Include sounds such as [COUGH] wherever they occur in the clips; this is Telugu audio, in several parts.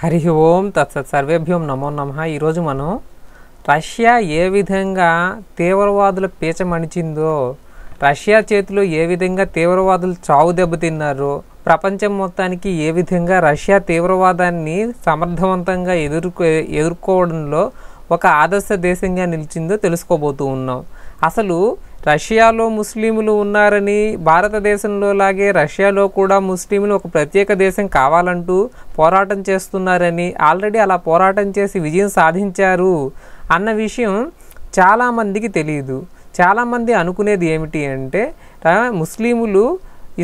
హరి ఓం తత్సత్ సర్వేభ్యం నమో నమ ఈరోజు మనం రష్యా ఏ విధంగా తీవ్రవాదుల పీచమణిచిందో రష్యా చేతిలో ఏ విధంగా తీవ్రవాదులు చావు దెబ్బతిన్నారో ప్రపంచం మొత్తానికి ఏ విధంగా రష్యా తీవ్రవాదాన్ని సమర్థవంతంగా ఎదుర్కొ ఎదుర్కోవడంలో ఒక ఆదర్శ దేశంగా నిలిచిందో తెలుసుకోబోతూ ఉన్నాం అసలు రష్యాలో ముస్లింలు ఉన్నారని భారతదేశంలో లాగే రష్యాలో కూడా ముస్లింలు ఒక ప్రత్యేక దేశం కావాలంటూ పోరాటం చేస్తున్నారని ఆల్రెడీ అలా పోరాటం చేసి విజయం సాధించారు అన్న విషయం చాలామందికి తెలియదు చాలామంది అనుకునేది ఏమిటి అంటే ముస్లింలు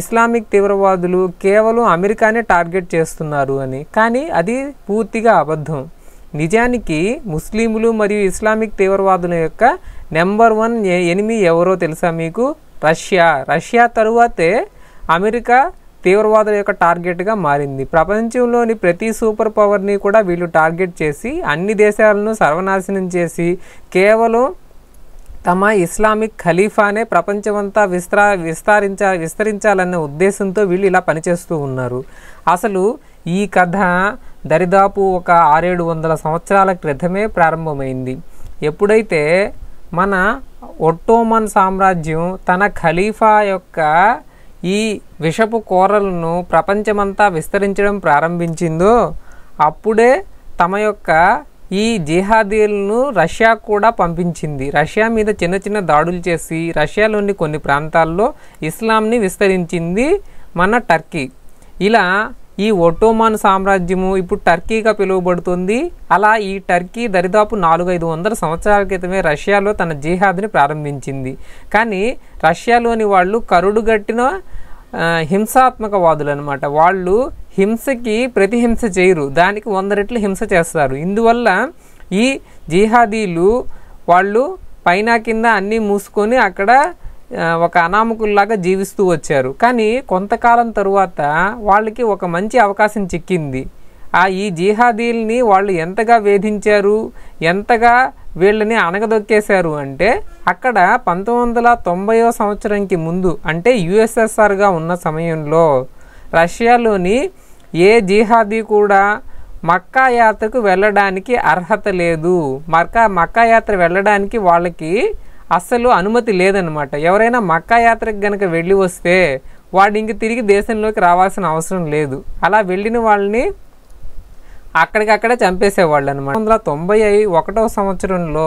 ఇస్లామిక్ తీవ్రవాదులు కేవలం అమెరికానే టార్గెట్ చేస్తున్నారు అని కానీ అది పూర్తిగా అబద్ధం నిజానికి ముస్లింలు మరియు ఇస్లామిక్ తీవ్రవాదుల యొక్క నెంబర్ వన్ ఎనిమి ఎవరో తెలుసా మీకు రష్యా రష్యా తరువాతే అమెరికా తీవ్రవాదుల యొక్క టార్గెట్గా మారింది ప్రపంచంలోని ప్రతి సూపర్ పవర్ని కూడా వీళ్ళు టార్గెట్ చేసి అన్ని దేశాలను సర్వనాశనం చేసి కేవలం తమ ఇస్లామిక్ ఖలీఫానే ప్రపంచమంతా విస్తరా విస్తరించ విస్తరించాలనే ఉద్దేశంతో వీళ్ళు ఇలా పనిచేస్తూ ఉన్నారు అసలు ఈ కథ దరిదాపు ఒక ఆరేడు వందల సంవత్సరాల క్రితమే ప్రారంభమైంది ఎప్పుడైతే మన ఒట్టోమన్ సామ్రాజ్యం తన ఖలీఫా యొక్క ఈ విషపు కూరలను ప్రపంచమంతా విస్తరించడం ప్రారంభించిందో అప్పుడే తమ యొక్క ఈ జిహాదీలను రష్యా కూడా పంపించింది రష్యా మీద చిన్న చిన్న దాడులు చేసి రష్యాలోని కొన్ని ప్రాంతాల్లో ఇస్లాంని విస్తరించింది మన టర్కీ ఇలా ఈ ఒటోమాన్ సామ్రాజ్యము ఇప్పుడు టర్కీగా పిలువబడుతుంది అలా ఈ టర్కీ దరిదాపు నాలుగైదు వందల సంవత్సరాల క్రితమే రష్యాలో తన జిహాద్ని ప్రారంభించింది కానీ రష్యాలోని వాళ్ళు కరుడుగట్టిన హింసాత్మకవాదులు అనమాట వాళ్ళు హింసకి ప్రతిహింస చేయరు దానికి వంద రెట్లు హింస చేస్తారు ఇందువల్ల ఈ జిహాదీలు వాళ్ళు పైన కింద అన్నీ మూసుకొని అక్కడ ఒక అనామకుల్లాగా జీవిస్తూ వచ్చారు కానీ కొంతకాలం తరువాత వాళ్ళకి ఒక మంచి అవకాశం చిక్కింది ఆ ఈ జిహాదీల్ని వాళ్ళు ఎంతగా వేధించారు ఎంతగా వీళ్ళని అనగదొక్కేశారు అంటే అక్కడ పంతొమ్మిది వందల తొంభైవ సంవత్సరంకి ముందు అంటే యుఎస్ఎస్ఆర్గా ఉన్న సమయంలో రష్యాలోని ఏ జిహాదీ కూడా మక్కా యాత్రకు వెళ్ళడానికి అర్హత లేదు మక్కా మక్కా యాత్ర వెళ్ళడానికి వాళ్ళకి అస్సలు అనుమతి లేదనమాట ఎవరైనా మక్కా యాత్రకు గనక వెళ్ళి వస్తే వాడు ఇంక తిరిగి దేశంలోకి రావాల్సిన అవసరం లేదు అలా వెళ్ళిన వాళ్ళని అక్కడికక్కడే చంపేసేవాళ్ళు అనమాట వందల తొంభై ఒకటో సంవత్సరంలో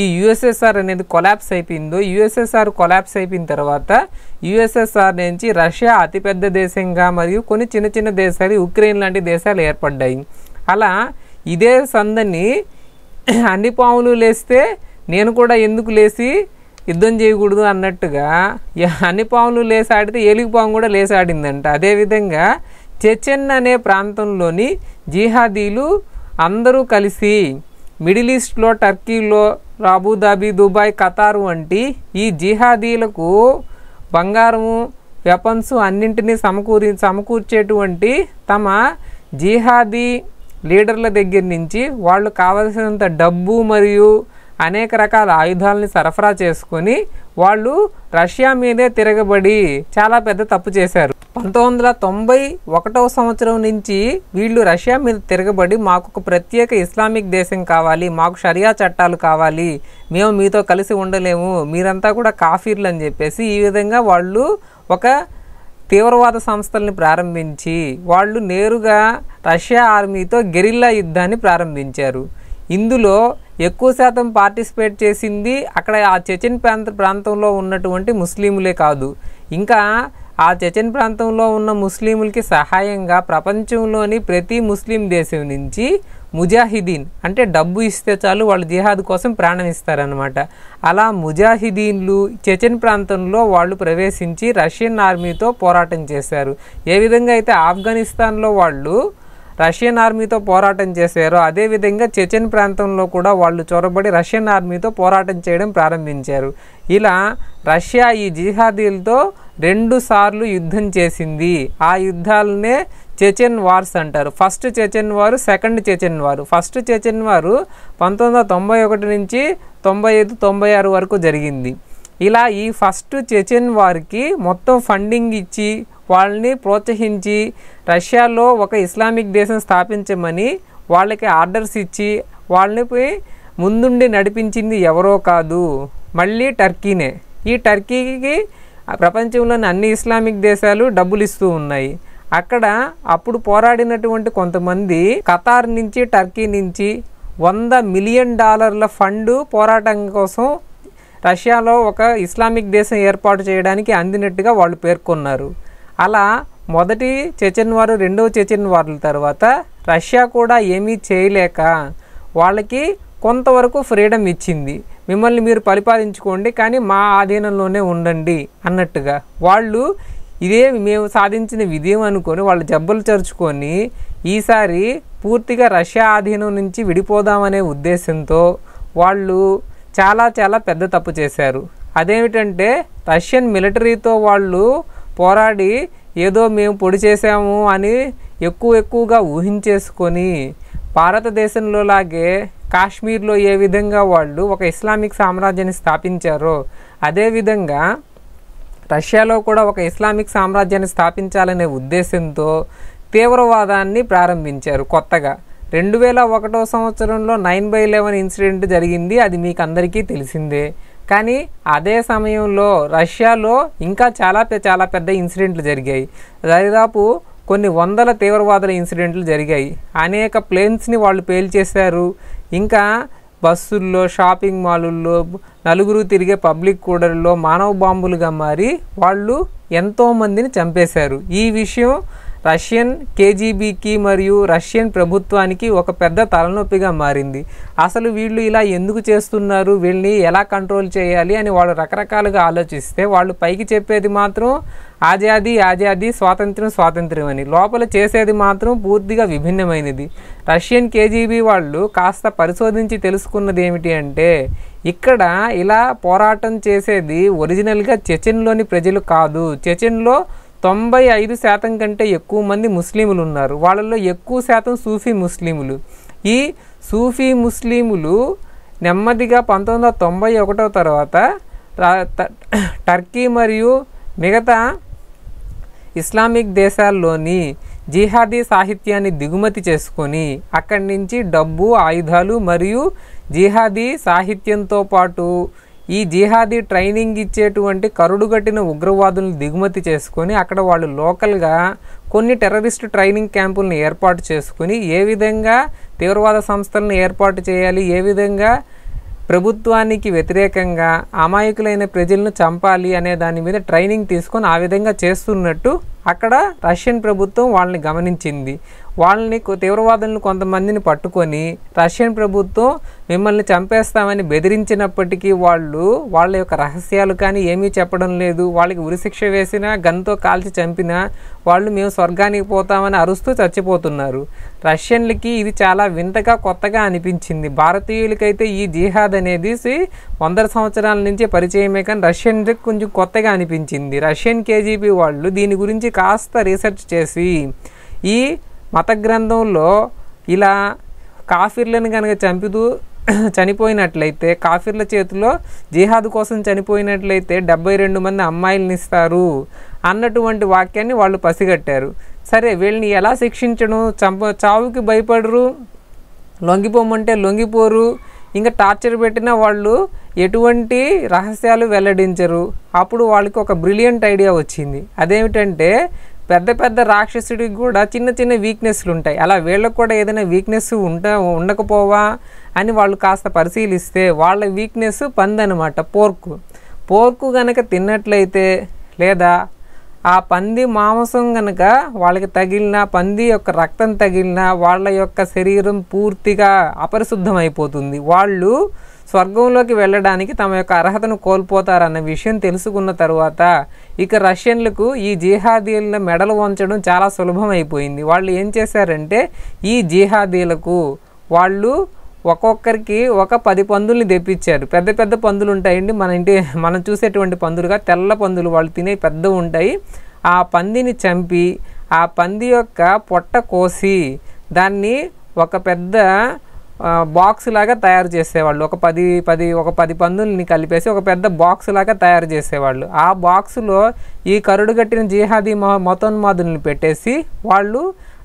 ఈ యుఎస్ఎస్ఆర్ అనేది కొలాప్స్ అయిపోయిందో యుఎస్ఎస్ఆర్ కొలాప్స్ అయిపోయిన తర్వాత యుఎస్ఎస్ఆర్ నుంచి రష్యా అతిపెద్ద దేశంగా మరియు కొన్ని చిన్న చిన్న దేశాలు ఉక్రెయిన్ లాంటి దేశాలు ఏర్పడ్డాయి అలా ఇదే సందని అన్ని పాములు లేస్తే నేను కూడా ఎందుకు లేచి యుద్ధం చేయకూడదు అన్నట్టుగా అన్ని పాములు లేసాడితే ఆడితే పాము కూడా లేసాడిందంట అదేవిధంగా చెచెన్ అనే ప్రాంతంలోని జిహాదీలు అందరూ కలిసి మిడిల్ ఈస్ట్లో టర్కీలో రాబుదాబీ దుబాయ్ ఖతారు వంటి ఈ జిహాదీలకు బంగారము వెపన్స్ అన్నింటినీ సమకూరి సమకూర్చేటువంటి తమ జిహాదీ లీడర్ల దగ్గర నుంచి వాళ్ళు కావలసినంత డబ్బు మరియు అనేక రకాల ఆయుధాలని సరఫరా చేసుకుని వాళ్ళు రష్యా మీదే తిరగబడి చాలా పెద్ద తప్పు చేశారు పంతొమ్మిది వందల తొంభై ఒకటవ సంవత్సరం నుంచి వీళ్ళు రష్యా మీద తిరగబడి మాకు ఒక ప్రత్యేక ఇస్లామిక్ దేశం కావాలి మాకు షరియా చట్టాలు కావాలి మేము మీతో కలిసి ఉండలేము మీరంతా కూడా కాఫీర్లు అని చెప్పేసి ఈ విధంగా వాళ్ళు ఒక తీవ్రవాద సంస్థల్ని ప్రారంభించి వాళ్ళు నేరుగా రష్యా ఆర్మీతో గెరిల్లా యుద్ధాన్ని ప్రారంభించారు ఇందులో ఎక్కువ శాతం పార్టిసిపేట్ చేసింది అక్కడ ఆ చెచెన్ ప్రాంత ప్రాంతంలో ఉన్నటువంటి ముస్లింలే కాదు ఇంకా ఆ చెచెన్ ప్రాంతంలో ఉన్న ముస్లింలకి సహాయంగా ప్రపంచంలోని ప్రతి ముస్లిం దేశం నుంచి ముజాహిదీన్ అంటే డబ్బు ఇస్తే చాలు వాళ్ళు జిహాద్ కోసం ప్రాణం ఇస్తారనమాట అలా ముజాహిదీన్లు చెచెన్ ప్రాంతంలో వాళ్ళు ప్రవేశించి రష్యన్ ఆర్మీతో పోరాటం చేశారు ఏ విధంగా అయితే ఆఫ్ఘనిస్తాన్లో వాళ్ళు రష్యన్ ఆర్మీతో పోరాటం చేశారో అదేవిధంగా చెచెన్ ప్రాంతంలో కూడా వాళ్ళు చొరబడి రష్యన్ ఆర్మీతో పోరాటం చేయడం ప్రారంభించారు ఇలా రష్యా ఈ జిహాదీలతో రెండు సార్లు యుద్ధం చేసింది ఆ యుద్ధాలనే చెచెన్ వార్స్ అంటారు first Chechen war second Chechen war first Chechen war పంతొమ్మిది వందల తొంభై ఒకటి నుంచి తొంభై ఐదు తొంభై ఆరు వరకు జరిగింది ఇలా ఈ ఫస్ట్ చెచెన్ వారికి మొత్తం ఫండింగ్ ఇచ్చి వాళ్ళని ప్రోత్సహించి రష్యాలో ఒక ఇస్లామిక్ దేశం స్థాపించమని వాళ్ళకి ఆర్డర్స్ ఇచ్చి వాళ్ళని ముందుండి నడిపించింది ఎవరో కాదు మళ్ళీ టర్కీనే ఈ టర్కీకి ప్రపంచంలోని అన్ని ఇస్లామిక్ దేశాలు డబ్బులు ఇస్తూ ఉన్నాయి అక్కడ అప్పుడు పోరాడినటువంటి కొంతమంది ఖతార్ నుంచి టర్కీ నుంచి వంద మిలియన్ డాలర్ల ఫండ్ పోరాటం కోసం రష్యాలో ఒక ఇస్లామిక్ దేశం ఏర్పాటు చేయడానికి అందినట్టుగా వాళ్ళు పేర్కొన్నారు అలా మొదటి చెచెన్ వారు రెండవ చెచెన్ వారుల తర్వాత రష్యా కూడా ఏమీ చేయలేక వాళ్ళకి కొంతవరకు ఫ్రీడమ్ ఇచ్చింది మిమ్మల్ని మీరు పరిపాలించుకోండి కానీ మా ఆధీనంలోనే ఉండండి అన్నట్టుగా వాళ్ళు ఇదే మేము సాధించిన విజయం అనుకొని వాళ్ళు జబ్బలు చరుచుకొని ఈసారి పూర్తిగా రష్యా ఆధీనం నుంచి విడిపోదామనే ఉద్దేశంతో వాళ్ళు చాలా చాలా పెద్ద తప్పు చేశారు అదేమిటంటే రష్యన్ మిలిటరీతో వాళ్ళు పోరాడి ఏదో మేము పొడి చేసాము అని ఎక్కువ ఎక్కువగా ఊహించేసుకొని భారతదేశంలో లాగే కాశ్మీర్లో ఏ విధంగా వాళ్ళు ఒక ఇస్లామిక్ సామ్రాజ్యాన్ని స్థాపించారో అదేవిధంగా రష్యాలో కూడా ఒక ఇస్లామిక్ సామ్రాజ్యాన్ని స్థాపించాలనే ఉద్దేశంతో తీవ్రవాదాన్ని ప్రారంభించారు కొత్తగా రెండు వేల ఒకటో సంవత్సరంలో నైన్ బై లెవెన్ ఇన్సిడెంట్ జరిగింది అది మీకు అందరికీ తెలిసిందే కానీ అదే సమయంలో రష్యాలో ఇంకా చాలా చాలా పెద్ద ఇన్సిడెంట్లు జరిగాయి దాదాపు కొన్ని వందల తీవ్రవాదుల ఇన్సిడెంట్లు జరిగాయి అనేక ప్లేన్స్ని వాళ్ళు పేల్చేశారు ఇంకా బస్సుల్లో షాపింగ్ మాలుల్లో నలుగురు తిరిగే పబ్లిక్ కూడల్లో మానవ బాంబులుగా మారి వాళ్ళు ఎంతోమందిని చంపేశారు ఈ విషయం రష్యన్ కేజీబీకి మరియు రష్యన్ ప్రభుత్వానికి ఒక పెద్ద తలనొప్పిగా మారింది అసలు వీళ్ళు ఇలా ఎందుకు చేస్తున్నారు వీళ్ళని ఎలా కంట్రోల్ చేయాలి అని వాళ్ళు రకరకాలుగా ఆలోచిస్తే వాళ్ళు పైకి చెప్పేది మాత్రం ఆజాది ఆజాది స్వాతంత్రం స్వాతంత్రం అని లోపల చేసేది మాత్రం పూర్తిగా విభిన్నమైనది రష్యన్ కేజీబీ వాళ్ళు కాస్త పరిశోధించి తెలుసుకున్నది ఏమిటి అంటే ఇక్కడ ఇలా పోరాటం చేసేది ఒరిజినల్గా చెచెన్లోని ప్రజలు కాదు చెచెన్లో తొంభై ఐదు శాతం కంటే ఎక్కువ మంది ముస్లింలు ఉన్నారు వాళ్ళల్లో ఎక్కువ శాతం సూఫీ ముస్లింలు ఈ సూఫీ ముస్లింలు నెమ్మదిగా పంతొమ్మిది వందల తొంభై ఒకటో తర్వాత టర్కీ మరియు మిగతా ఇస్లామిక్ దేశాల్లోని జిహాదీ సాహిత్యాన్ని దిగుమతి చేసుకొని అక్కడి నుంచి డబ్బు ఆయుధాలు మరియు జిహాదీ సాహిత్యంతో పాటు ఈ జిహాదీ ట్రైనింగ్ ఇచ్చేటువంటి కరుడుగట్టిన ఉగ్రవాదులను దిగుమతి చేసుకొని అక్కడ వాళ్ళు లోకల్గా కొన్ని టెర్రరిస్ట్ ట్రైనింగ్ క్యాంపులను ఏర్పాటు చేసుకుని ఏ విధంగా తీవ్రవాద సంస్థలను ఏర్పాటు చేయాలి ఏ విధంగా ప్రభుత్వానికి వ్యతిరేకంగా అమాయకులైన ప్రజలను చంపాలి అనే దాని మీద ట్రైనింగ్ తీసుకొని ఆ విధంగా చేస్తున్నట్టు అక్కడ రష్యన్ ప్రభుత్వం వాళ్ళని గమనించింది వాళ్ళని తీవ్రవాదులను కొంతమందిని పట్టుకొని రష్యన్ ప్రభుత్వం మిమ్మల్ని చంపేస్తామని బెదిరించినప్పటికీ వాళ్ళు వాళ్ళ యొక్క రహస్యాలు కానీ ఏమీ చెప్పడం లేదు వాళ్ళకి ఉరిశిక్ష వేసినా గన్తో కాల్చి చంపినా వాళ్ళు మేము స్వర్గానికి పోతామని అరుస్తూ చచ్చిపోతున్నారు రష్యన్లకి ఇది చాలా వింతగా కొత్తగా అనిపించింది భారతీయులకైతే ఈ జిహాద్ అనేది వందల సంవత్సరాల నుంచి పరిచయమే కానీ రష్యన్కి కొంచెం కొత్తగా అనిపించింది రష్యన్ కేజీపీ వాళ్ళు దీని గురించి కాస్త రీసెర్చ్ చేసి ఈ మత గ్రంథంలో ఇలా కాఫీర్లను కనుక చంపుతూ [CLEARS THROAT] చనిపోయినట్లయితే కాఫీర్ల చేతిలో జిహాద్ కోసం చనిపోయినట్లయితే డెబ్బై రెండు మంది అమ్మాయిలను ఇస్తారు అన్నటువంటి వాక్యాన్ని వాళ్ళు పసిగట్టారు సరే వీళ్ళని ఎలా శిక్షించడం చంప చావుకి భయపడరు లొంగిపోమంటే లొంగిపోరు ఇంకా టార్చర్ పెట్టిన వాళ్ళు ఎటువంటి రహస్యాలు వెల్లడించరు అప్పుడు వాళ్ళకి ఒక బ్రిలియంట్ ఐడియా వచ్చింది అదేమిటంటే పెద్ద పెద్ద రాక్షసుడికి కూడా చిన్న చిన్న వీక్నెస్లు ఉంటాయి అలా వీళ్ళకు కూడా ఏదైనా వీక్నెస్ ఉండ ఉండకపోవా అని వాళ్ళు కాస్త పరిశీలిస్తే వాళ్ళ వీక్నెస్ పందనమాట పోర్కు పోర్కు కనుక తిన్నట్లయితే లేదా ఆ పంది మాంసం కనుక వాళ్ళకి తగిలిన పంది యొక్క రక్తం తగిలిన వాళ్ళ యొక్క శరీరం పూర్తిగా అపరిశుద్ధమైపోతుంది వాళ్ళు స్వర్గంలోకి వెళ్ళడానికి తమ యొక్క అర్హతను కోల్పోతారన్న విషయం తెలుసుకున్న తర్వాత ఇక రష్యన్లకు ఈ జిహాదీల మెడలు వంచడం చాలా సులభం అయిపోయింది వాళ్ళు ఏం చేశారంటే ఈ జిహాదీలకు వాళ్ళు ఒక్కొక్కరికి ఒక పది పందుల్ని తెప్పించారు పెద్ద పెద్ద పందులు ఉంటాయండి మన ఇంటి మనం చూసేటువంటి పందులుగా తెల్ల పందులు వాళ్ళు తినే పెద్దవి ఉంటాయి ఆ పందిని చంపి ఆ పంది యొక్క పొట్ట కోసి దాన్ని ఒక పెద్ద బాక్స్ లాగా తయారు చేసేవాళ్ళు ఒక పది పది ఒక పది పందుల్ని కలిపేసి ఒక పెద్ద బాక్స్ లాగా తయారు చేసేవాళ్ళు ఆ బాక్సులో ఈ కరుడు కట్టిన జీహాదీ మొతోన్మాదుల్ని పెట్టేసి వాళ్ళు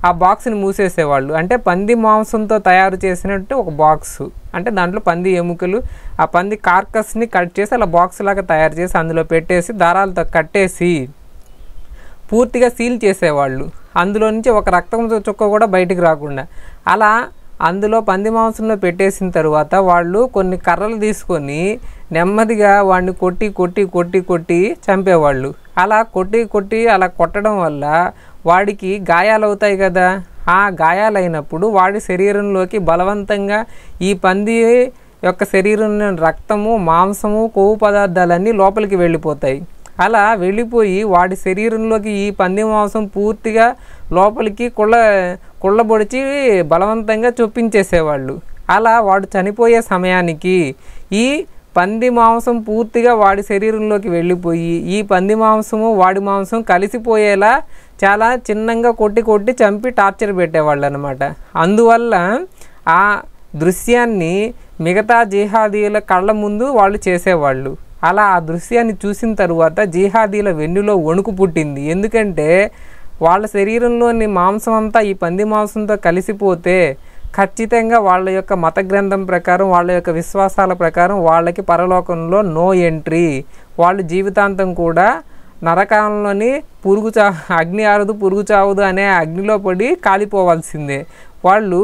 ఆ బాక్స్ని మూసేసేవాళ్ళు అంటే పంది మాంసంతో తయారు చేసినట్టు ఒక బాక్స్ అంటే దాంట్లో పంది ఎముకలు ఆ పంది కార్కస్ని కట్ చేసి అలా బాక్స్ లాగా తయారు చేసి అందులో పెట్టేసి దారాలతో కట్టేసి పూర్తిగా సీల్ చేసేవాళ్ళు అందులో నుంచి ఒక రక్తం చుక్క కూడా బయటికి రాకుండా అలా అందులో పంది మాంసంలో పెట్టేసిన తర్వాత వాళ్ళు కొన్ని కర్రలు తీసుకొని నెమ్మదిగా వాడిని కొట్టి కొట్టి కొట్టి కొట్టి చంపేవాళ్ళు అలా కొట్టి కొట్టి అలా కొట్టడం వల్ల వాడికి గాయాలవుతాయి కదా ఆ గాయాలైనప్పుడు వాడి శరీరంలోకి బలవంతంగా ఈ పంది యొక్క శరీరంలో రక్తము మాంసము కొవ్వు పదార్థాలన్నీ లోపలికి వెళ్ళిపోతాయి అలా వెళ్ళిపోయి వాడి శరీరంలోకి ఈ పంది మాంసం పూర్తిగా లోపలికి కుళ్ళ కుళ్ళబొడిచి బలవంతంగా చొప్పించేసేవాళ్ళు అలా వాడు చనిపోయే సమయానికి ఈ పంది మాంసం పూర్తిగా వాడి శరీరంలోకి వెళ్ళిపోయి ఈ పంది మాంసము వాడి మాంసం కలిసిపోయేలా చాలా చిన్నంగా కొట్టి కొట్టి చంపి టార్చర్ పెట్టేవాళ్ళు అనమాట అందువల్ల ఆ దృశ్యాన్ని మిగతా జిహాదీల కళ్ళ ముందు వాళ్ళు చేసేవాళ్ళు అలా ఆ దృశ్యాన్ని చూసిన తరువాత జిహాదీల వెన్నులో వణుకు పుట్టింది ఎందుకంటే వాళ్ళ శరీరంలోని మాంసం అంతా ఈ పంది మాంసంతో కలిసిపోతే ఖచ్చితంగా వాళ్ళ యొక్క మత గ్రంథం ప్రకారం వాళ్ళ యొక్క విశ్వాసాల ప్రకారం వాళ్ళకి పరలోకంలో నో ఎంట్రీ వాళ్ళు జీవితాంతం కూడా నరకాలంలోని పురుగు చా అగ్ని ఆరదు పురుగు చావుదు అనే అగ్నిలో పడి కాలిపోవాల్సిందే వాళ్ళు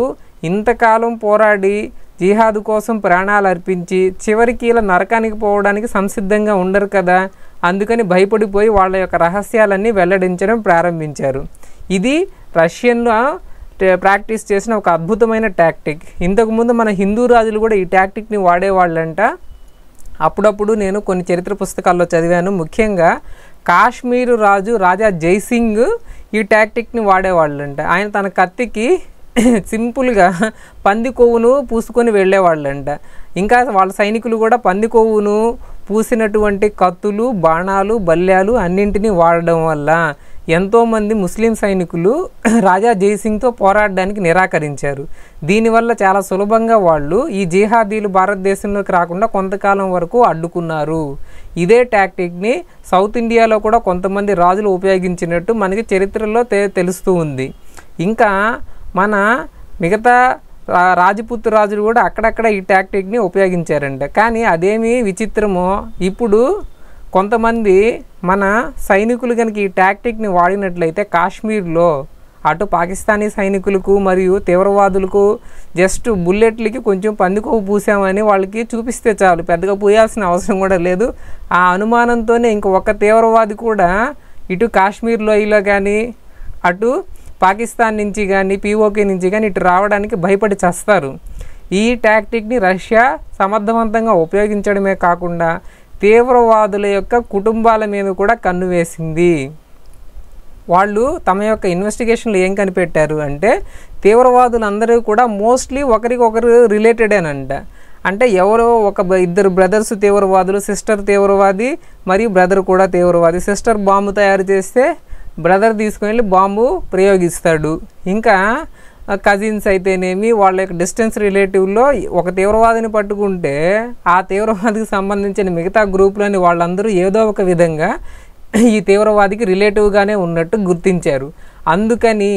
ఇంతకాలం పోరాడి జిహాదు కోసం ప్రాణాలు అర్పించి చివరికి ఇలా నరకానికి పోవడానికి సంసిద్ధంగా ఉండరు కదా అందుకని భయపడిపోయి వాళ్ళ యొక్క రహస్యాలన్నీ వెల్లడించడం ప్రారంభించారు ఇది రష్యన్లో ప్రాక్టీస్ చేసిన ఒక అద్భుతమైన ట్యాక్టిక్ ఇంతకుముందు మన హిందూ రాజులు కూడా ఈ ట్యాక్టిక్ని వాడేవాళ్ళంట అప్పుడప్పుడు నేను కొన్ని చరిత్ర పుస్తకాల్లో చదివాను ముఖ్యంగా కాశ్మీరు రాజు రాజా జైసింగ్ ఈ టాక్టిక్ని వాడేవాళ్ళంట ఆయన తన కత్తికి [COUGHS] సింపుల్గా పంది కొవ్వును పూసుకొని వెళ్ళేవాళ్ళంట ఇంకా వాళ్ళ సైనికులు కూడా పంది కొవ్వును పూసినటువంటి కత్తులు బాణాలు బల్యాలు అన్నింటినీ వాడడం వల్ల ఎంతోమంది ముస్లిం సైనికులు [CLEARS THROAT] రాజా జైసింగ్తో పోరాడడానికి నిరాకరించారు దీనివల్ల చాలా సులభంగా వాళ్ళు ఈ జిహాదీలు భారతదేశంలోకి రాకుండా కొంతకాలం వరకు అడ్డుకున్నారు ఇదే టాక్టిక్ని సౌత్ ఇండియాలో కూడా కొంతమంది రాజులు ఉపయోగించినట్టు మనకి చరిత్రలో తెలుస్తూ ఉంది ఇంకా మన మిగతా రాజపుత్తు రాజులు కూడా అక్కడక్కడ ఈ టాక్టిక్ని ఉపయోగించారంట కానీ అదేమి విచిత్రమో ఇప్పుడు కొంతమంది మన సైనికులు కనుక ఈ టాక్టిక్ని వాడినట్లయితే కాశ్మీర్లో అటు పాకిస్తానీ సైనికులకు మరియు తీవ్రవాదులకు జస్ట్ బుల్లెట్లకి కొంచెం పందికొవ్వు పూసామని వాళ్ళకి చూపిస్తే చాలు పెద్దగా పూయాల్సిన అవసరం కూడా లేదు ఆ అనుమానంతోనే ఇంక ఒక తీవ్రవాది కూడా ఇటు కాశ్మీర్ లోయలో కానీ అటు పాకిస్తాన్ నుంచి కానీ పీఓకే నుంచి కానీ ఇటు రావడానికి భయపడి చేస్తారు ఈ టాక్టిక్ని రష్యా సమర్థవంతంగా ఉపయోగించడమే కాకుండా తీవ్రవాదుల యొక్క కుటుంబాల మీద కూడా కన్ను వేసింది వాళ్ళు తమ యొక్క ఇన్వెస్టిగేషన్లు ఏం కనిపెట్టారు అంటే తీవ్రవాదులందరూ కూడా మోస్ట్లీ ఒకరికొకరు రిలేటెడేనంట అంటే ఎవరో ఒక ఇద్దరు బ్రదర్స్ తీవ్రవాదులు సిస్టర్ తీవ్రవాది మరియు బ్రదర్ కూడా తీవ్రవాది సిస్టర్ బాంబు తయారు చేస్తే బ్రదర్ తీసుకుని వెళ్ళి బాంబు ప్రయోగిస్తాడు ఇంకా కజిన్స్ అయితేనేమి వాళ్ళ యొక్క డిస్టెన్స్ రిలేటివ్లో ఒక తీవ్రవాదిని పట్టుకుంటే ఆ తీవ్రవాదికి సంబంధించిన మిగతా గ్రూపులని వాళ్ళందరూ ఏదో ఒక విధంగా ఈ తీవ్రవాదికి రిలేటివ్గానే ఉన్నట్టు గుర్తించారు అందుకని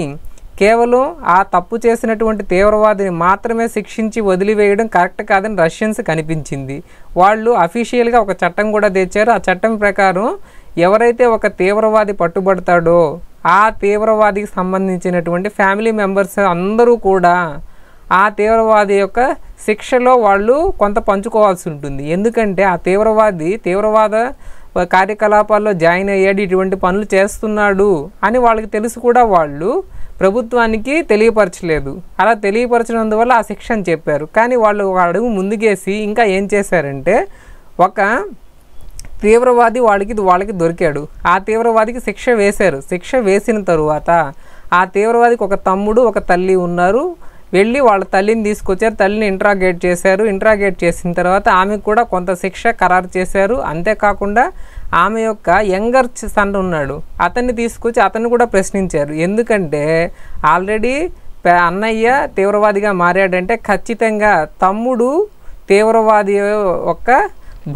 కేవలం ఆ తప్పు చేసినటువంటి తీవ్రవాదిని మాత్రమే శిక్షించి వదిలివేయడం కరెక్ట్ కాదని రష్యన్స్ కనిపించింది వాళ్ళు అఫీషియల్గా ఒక చట్టం కూడా తెచ్చారు ఆ చట్టం ప్రకారం ఎవరైతే ఒక తీవ్రవాది పట్టుబడతాడో ఆ తీవ్రవాదికి సంబంధించినటువంటి ఫ్యామిలీ మెంబర్స్ అందరూ కూడా ఆ తీవ్రవాది యొక్క శిక్షలో వాళ్ళు కొంత పంచుకోవాల్సి ఉంటుంది ఎందుకంటే ఆ తీవ్రవాది తీవ్రవాద కార్యకలాపాల్లో జాయిన్ అయ్యాడు ఇటువంటి పనులు చేస్తున్నాడు అని వాళ్ళకి తెలుసు కూడా వాళ్ళు ప్రభుత్వానికి తెలియపరచలేదు అలా తెలియపరచినందువల్ల ఆ శిక్ష చెప్పారు కానీ వాళ్ళు అడుగు ముందుకేసి ఇంకా ఏం చేశారంటే ఒక తీవ్రవాది వాళ్ళకి వాళ్ళకి దొరికాడు ఆ తీవ్రవాదికి శిక్ష వేశారు శిక్ష వేసిన తరువాత ఆ తీవ్రవాదికి ఒక తమ్ముడు ఒక తల్లి ఉన్నారు వెళ్ళి వాళ్ళ తల్లిని తీసుకొచ్చారు తల్లిని ఇంట్రాగేట్ చేశారు ఇంట్రాగేట్ చేసిన తర్వాత ఆమెకు కూడా కొంత శిక్ష ఖరారు చేశారు అంతేకాకుండా ఆమె యొక్క యంగర్ సన్ ఉన్నాడు అతన్ని తీసుకొచ్చి అతన్ని కూడా ప్రశ్నించారు ఎందుకంటే ఆల్రెడీ అన్నయ్య తీవ్రవాదిగా మారాడంటే ఖచ్చితంగా తమ్ముడు తీవ్రవాది యొక్క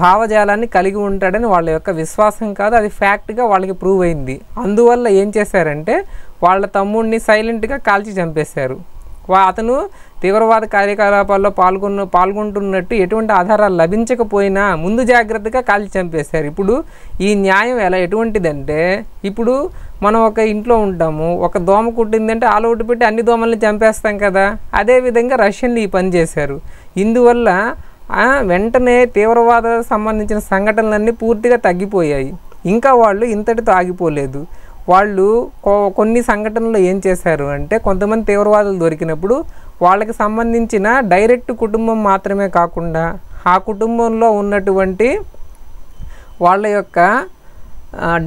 భావజాలాన్ని కలిగి ఉంటాడని వాళ్ళ యొక్క విశ్వాసం కాదు అది ఫ్యాక్ట్గా వాళ్ళకి ప్రూవ్ అయింది అందువల్ల ఏం చేశారంటే వాళ్ళ తమ్ముడిని సైలెంట్గా కాల్చి చంపేశారు అతను తీవ్రవాద కార్యకలాపాల్లో పాల్గొన్న పాల్గొంటున్నట్టు ఎటువంటి ఆధారాలు లభించకపోయినా ముందు జాగ్రత్తగా కాల్చి చంపేశారు ఇప్పుడు ఈ న్యాయం ఎలా ఎటువంటిదంటే ఇప్పుడు మనం ఒక ఇంట్లో ఉంటాము ఒక దోమ కుట్టిందంటే ఆల్ అవుట్ పెట్టి అన్ని దోమల్ని చంపేస్తాం కదా అదేవిధంగా రష్యన్లు ఈ పని చేశారు ఇందువల్ల వెంటనే తీవ్రవాద సంబంధించిన సంఘటనలన్నీ పూర్తిగా తగ్గిపోయాయి ఇంకా వాళ్ళు ఇంతటితో ఆగిపోలేదు వాళ్ళు కొన్ని సంఘటనలు ఏం చేశారు అంటే కొంతమంది తీవ్రవాదులు దొరికినప్పుడు వాళ్ళకి సంబంధించిన డైరెక్ట్ కుటుంబం మాత్రమే కాకుండా ఆ కుటుంబంలో ఉన్నటువంటి వాళ్ళ యొక్క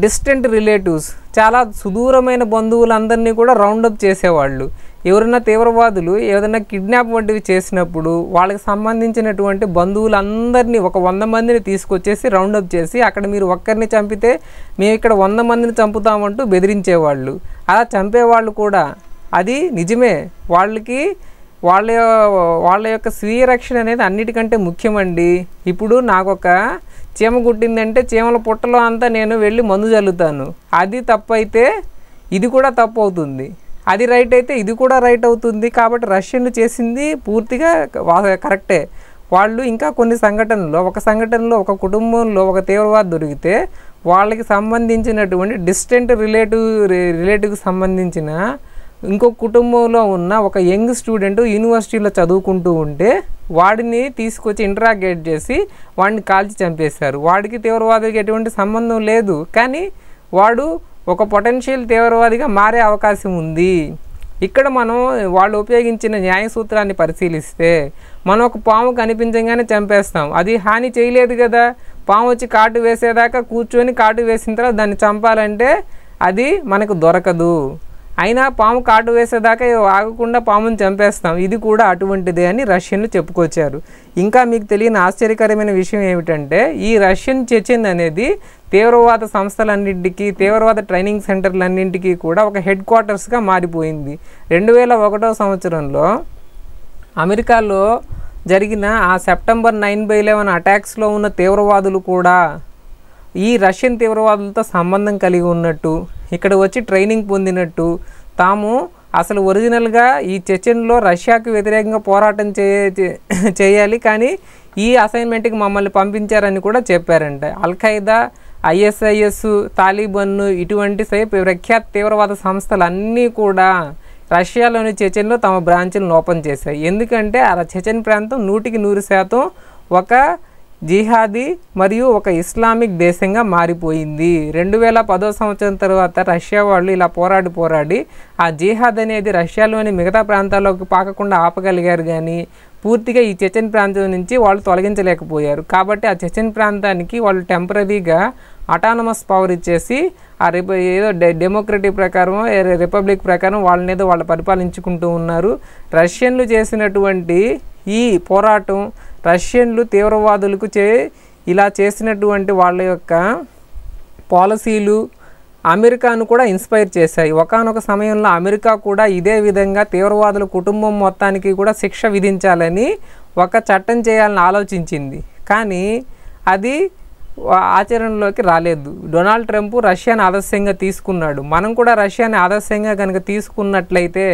డిస్టెంట్ రిలేటివ్స్ చాలా సుదూరమైన బంధువులందరినీ కూడా రౌండప్ చేసేవాళ్ళు ఎవరైనా తీవ్రవాదులు ఏదైనా కిడ్నాప్ వంటివి చేసినప్పుడు వాళ్ళకి సంబంధించినటువంటి బంధువులందరినీ ఒక వంద మందిని తీసుకొచ్చేసి రౌండప్ చేసి అక్కడ మీరు ఒక్కరిని చంపితే మేము ఇక్కడ వంద మందిని చంపుతామంటూ బెదిరించేవాళ్ళు అలా చంపేవాళ్ళు కూడా అది నిజమే వాళ్ళకి వాళ్ళ వాళ్ళ యొక్క స్వీయ రక్షణ అనేది అన్నిటికంటే ముఖ్యమండి ఇప్పుడు నాకు ఒక చీమ కుట్టిందంటే చీమల పుట్టలో అంతా నేను వెళ్ళి మందు చల్లుతాను అది తప్పైతే ఇది కూడా తప్పు అవుతుంది అది రైట్ అయితే ఇది కూడా రైట్ అవుతుంది కాబట్టి రష్యన్లు చేసింది పూర్తిగా కరెక్టే వాళ్ళు ఇంకా కొన్ని సంఘటనలు ఒక సంఘటనలో ఒక కుటుంబంలో ఒక తీవ్రవాదం దొరికితే వాళ్ళకి సంబంధించినటువంటి డిస్టెంట్ రిలేటివ్ రిలేటివ్కి సంబంధించిన ఇంకో కుటుంబంలో ఉన్న ఒక యంగ్ స్టూడెంట్ యూనివర్సిటీలో చదువుకుంటూ ఉంటే వాడిని తీసుకొచ్చి ఇంటరాగేట్ చేసి వాడిని కాల్చి చంపేశారు వాడికి తీవ్రవాదులకి ఎటువంటి సంబంధం లేదు కానీ వాడు ఒక పొటెన్షియల్ తీవ్రవాదిగా మారే అవకాశం ఉంది ఇక్కడ మనం వాళ్ళు ఉపయోగించిన న్యాయ సూత్రాన్ని పరిశీలిస్తే మనం ఒక పాము కనిపించగానే చంపేస్తాం అది హాని చేయలేదు కదా పాము వచ్చి కాటు వేసేదాకా కూర్చొని కాటు వేసిన తర్వాత దాన్ని చంపాలంటే అది మనకు దొరకదు అయినా పాము కాటు వేసేదాకా ఆగకుండా పాముని చంపేస్తాం ఇది కూడా అటువంటిదే అని రష్యన్లు చెప్పుకొచ్చారు ఇంకా మీకు తెలియని ఆశ్చర్యకరమైన విషయం ఏమిటంటే ఈ రష్యన్ చెచెన్ అనేది తీవ్రవాద సంస్థలన్నింటికి తీవ్రవాద ట్రైనింగ్ సెంటర్లన్నింటికి కూడా ఒక హెడ్ క్వార్టర్స్గా మారిపోయింది రెండు వేల ఒకటో సంవత్సరంలో అమెరికాలో జరిగిన ఆ సెప్టెంబర్ నైన్ బై లెవెన్ అటాక్స్లో ఉన్న తీవ్రవాదులు కూడా ఈ రష్యన్ తీవ్రవాదులతో సంబంధం కలిగి ఉన్నట్టు ఇక్కడ వచ్చి ట్రైనింగ్ పొందినట్టు తాము అసలు ఒరిజినల్గా ఈ చెచెన్లో రష్యాకు వ్యతిరేకంగా పోరాటం చేయాలి కానీ ఈ అసైన్మెంట్కి మమ్మల్ని పంపించారని కూడా చెప్పారంట అల్ఖైదా ఐఎస్ఐఎస్ తాలిబన్ ఇటువంటి ప్రఖ్యాత తీవ్రవాద సంస్థలన్నీ కూడా రష్యాలోని చెచెన్లో తమ బ్రాంచ్లను ఓపెన్ చేశాయి ఎందుకంటే ఆ చెచెన్ ప్రాంతం నూటికి నూరు శాతం ఒక జిహాదీ మరియు ఒక ఇస్లామిక్ దేశంగా మారిపోయింది రెండు వేల పదో సంవత్సరం తర్వాత రష్యా వాళ్ళు ఇలా పోరాడి పోరాడి ఆ జిహాద్ అనేది రష్యాలోని మిగతా ప్రాంతాల్లోకి పాకకుండా ఆపగలిగారు కానీ పూర్తిగా ఈ చెచెన్ ప్రాంతం నుంచి వాళ్ళు తొలగించలేకపోయారు కాబట్టి ఆ చెచెన్ ప్రాంతానికి వాళ్ళు టెంపరీగా అటానమస్ పవర్ ఇచ్చేసి ఆ రిప ఏదో డెమోక్రటిక్ ప్రకారం రిపబ్లిక్ ప్రకారం వాళ్ళని ఏదో వాళ్ళు పరిపాలించుకుంటూ ఉన్నారు రష్యన్లు చేసినటువంటి ఈ పోరాటం రష్యన్లు తీవ్రవాదులకు చే ఇలా చేసినటువంటి వాళ్ళ యొక్క పాలసీలు అమెరికాను కూడా ఇన్స్పైర్ చేశాయి ఒకనొక సమయంలో అమెరికా కూడా ఇదే విధంగా తీవ్రవాదుల కుటుంబం మొత్తానికి కూడా శిక్ష విధించాలని ఒక చట్టం చేయాలని ఆలోచించింది కానీ అది ఆచరణలోకి రాలేదు డొనాల్డ్ ట్రంప్ రష్యాని ఆదర్శంగా తీసుకున్నాడు మనం కూడా రష్యాని ఆదర్శంగా కనుక తీసుకున్నట్లయితే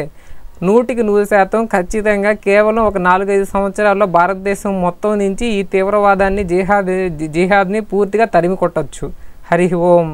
నూటికి నూరు శాతం ఖచ్చితంగా కేవలం ఒక నాలుగైదు సంవత్సరాల్లో భారతదేశం మొత్తం నుంచి ఈ తీవ్రవాదాన్ని జిహాద్ జిహాద్ని పూర్తిగా తరిమి కొట్టచ్చు హరి ఓం